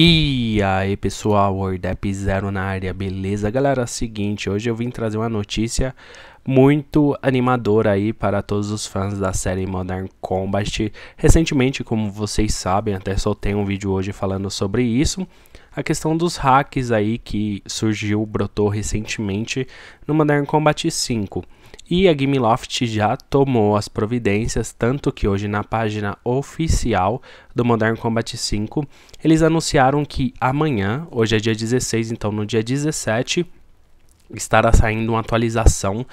E aí pessoal, WordApp Zero na área, beleza? Galera, é seguinte, hoje eu vim trazer uma notícia muito animadora aí para todos os fãs da série Modern Combat. Recentemente, como vocês sabem, até soltei um vídeo hoje falando sobre isso. A questão dos hacks aí que surgiu, brotou recentemente no Modern Combat 5. E a Loft já tomou as providências, tanto que hoje na página oficial do Modern Combat 5, eles anunciaram que amanhã, hoje é dia 16, então no dia 17, estará saindo uma atualização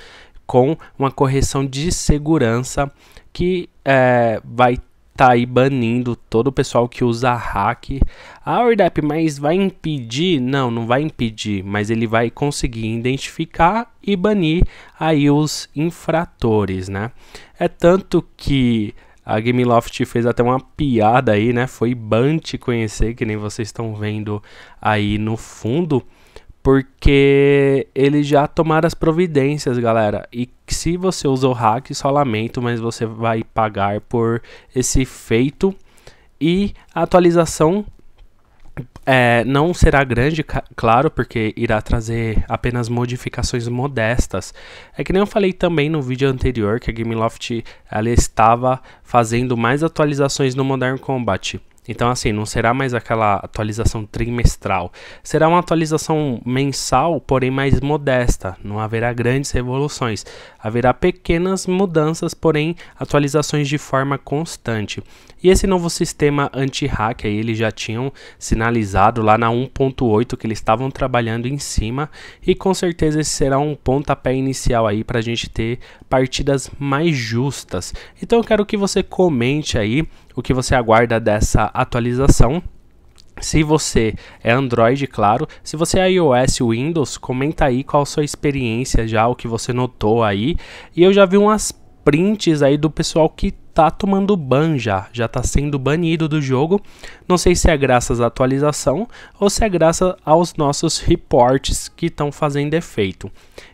com uma correção de segurança que é, vai tá aí banindo todo o pessoal que usa hack. Ah, Ordap, mas vai impedir? Não, não vai impedir, mas ele vai conseguir identificar e banir aí os infratores, né? É tanto que a Gameloft fez até uma piada aí, né? Foi ban te conhecer, que nem vocês estão vendo aí no fundo. Porque eles já tomaram as providências, galera. E se você usou hack, só lamento, mas você vai pagar por esse feito. E a atualização é, não será grande, claro, porque irá trazer apenas modificações modestas. É que nem eu falei também no vídeo anterior que a Gameloft ela estava fazendo mais atualizações no Modern Combat. Então, assim, não será mais aquela atualização trimestral. Será uma atualização mensal, porém mais modesta. Não haverá grandes revoluções. Haverá pequenas mudanças, porém atualizações de forma constante. E esse novo sistema anti-hack aí eles já tinham sinalizado lá na 1.8 que eles estavam trabalhando em cima e com certeza esse será um pontapé inicial aí para a gente ter partidas mais justas. Então eu quero que você comente aí o que você aguarda dessa atualização. Se você é Android, claro. Se você é iOS, Windows, comenta aí qual a sua experiência já, o que você notou aí. E eu já vi umas prints aí do pessoal que tá tomando ban já, já tá sendo banido do jogo. Não sei se é graças à atualização ou se é graças aos nossos reports que estão fazendo efeito.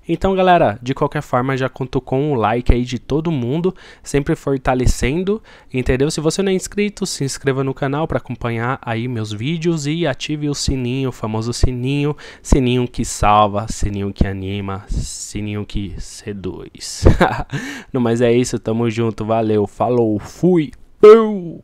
Então, galera, de qualquer forma, já conto com o like aí de todo mundo, sempre fortalecendo, entendeu? Se você não é inscrito, se inscreva no canal para acompanhar aí meus vídeos e ative o sininho, o famoso sininho, sininho que salva, sininho que anima, sininho que seduz. No mas é isso, tamo junto, valeu, falou! Falou, fui, eu!